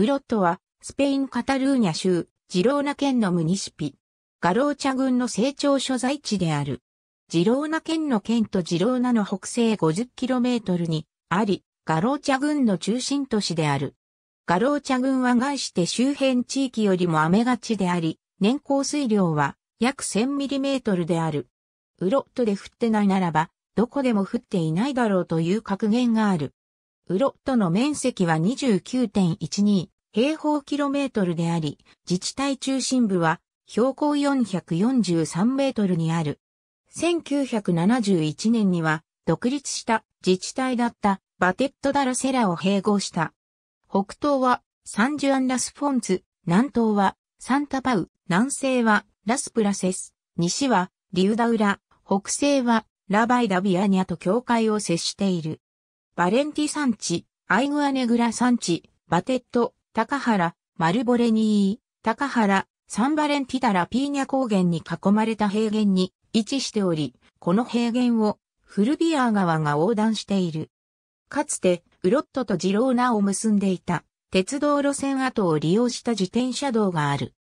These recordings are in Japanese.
ウロットは、スペイン・カタルーニャ州、ジローナ県のムニシピ。ガローチャ郡の成長所在地である。ジローナ県の県とジローナの北西 50km にあり、ガローチャ郡の中心都市である。ガローチャ郡は外して周辺地域よりも雨がちであり、年降水量は約 1000mm である。ウロットで降ってないならば、どこでも降っていないだろうという格言がある。ウロットの面積は29.12平方キロメートルであり、自治体中心部は標高443メートルにある。1971年には独立した自治体だったバテットダラセラを併合した。北東はサンジュアン・ラスフォンツ、南東はサンタパウ、南西はラスプラセス、西はリウダウラ、北西はラバイダビアニアと境界を接している。バレンティ山地、アイグアネグラ山地、バテット、高原、マルボレニー、高原、サンバレンティタラピーニャ高原に囲まれた平原に位置しており、この平原をフルビアー川が横断している。かつて、ウロットとジローナを結んでいた鉄道路線跡を利用した自転車道がある。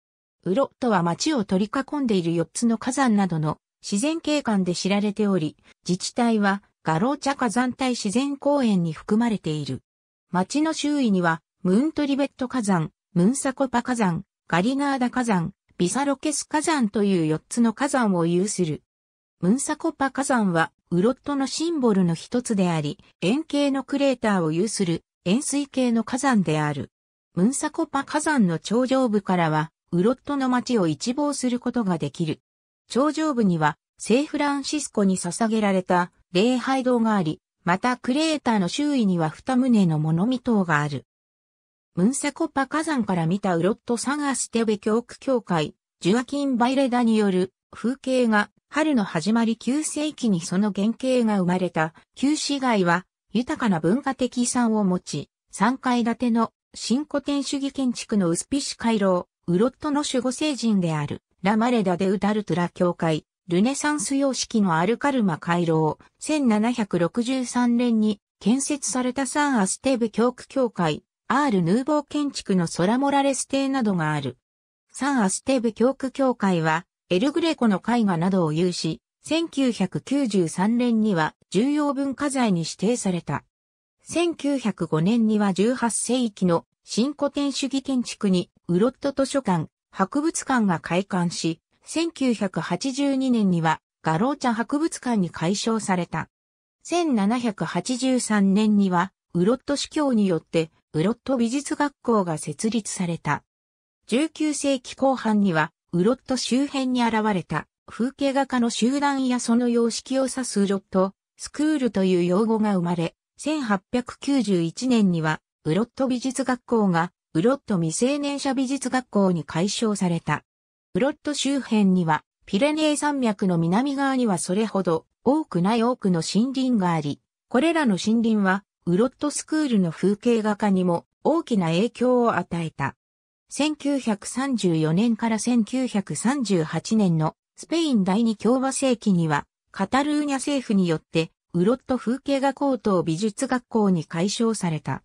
ウロットは町を取り囲んでいる4つの火山などの自然景観で知られており、自治体はガローチャ火山帯自然公園に含まれている。町の周囲にはムーントリベット火山、ムンサコパ火山、ガリガーダ火山、ビサロケス火山という4つの火山を有する。ムンサコパ火山は、ウロットのシンボルの一つであり、円形のクレーターを有する円錐形の火山である。ムンサコパ火山の頂上部からは、ウロットの街を一望することができる。頂上部には、セイフランシスコに捧げられた礼拝堂があり、またクレーターの周囲には二棟の物見塔がある。ムンサコパ火山から見たウロットサガステベ教区教会、ジュアキン・バイレダによる風景が春の始まり9世紀にその原型が生まれた旧市街は豊かな文化的遺産を持ち、3階建ての新古典主義建築のウスピシ回廊、ウロットの守護聖人であるラマレダでウダルトラ教会、ルネサンス様式のアルカルマ回廊、1763年に建設されたサンアステベ教区教会、アール・ヌーボー建築のソラモラレス邸などがある。サン・アステブ教区協会は、エルグレコの絵画などを有し、1993年には重要文化財に指定された。1905年には18世紀の新古典主義建築にウロット図書館、博物館が開館し、1982年にはガローチャ博物館に改称された。1783年にはウロット司教によってウロット美術学校が設立された。19世紀後半には、ウロット周辺に現れた風景画家の集団やその様式を指すウロット、スクールという用語が生まれ、1891年には、ウロット美術学校が、ウロット未成年者美術学校に改称された。ウロット周辺には、ピレネー山脈の南側にはそれほど多くない多くの森林があり、これらの森林はウロットスクールの風景画家にも大きな影響を与えた。1934年から1938年のスペイン第二共和世紀には、カタルーニャ政府によって、ウロット風景画高等美術学校に改称された。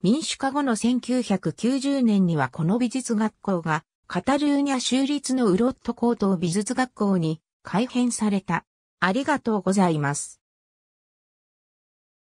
民主化後の1990年にはこの美術学校が、カタルーニャ州立のウロット高等美術学校に改編された。ありがとうございます。